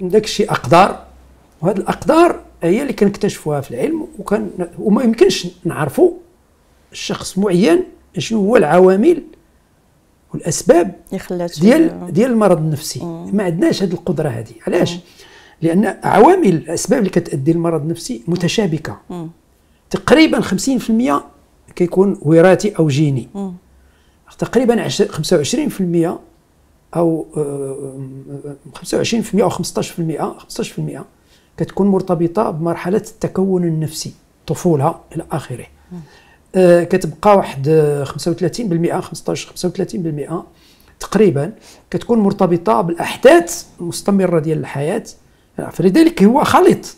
داك الشيء اقدار وهاد الاقدار هي اللي كنكتشفوها في العلم وكان وما يمكنش نعرفوا شخص معين شنو هو العوامل والاسباب ديال ديال المرض النفسي مم. ما عندناش هذه القدره هذه علاش لان عوامل الاسباب اللي كتؤدي للمرض النفسي متشابكه مم. تقريبا 50% كيكون وراثي او جيني مم. تقريبا 25% او آه، 25% او 15% 15% كتكون مرتبطه بمرحله التكون النفسي طفوله الى اخره آه، كتبقى واحد 35% 15 35% تقريبا كتكون مرتبطه بالاحداث المستمره ديال الحياه فلذلك هو خليط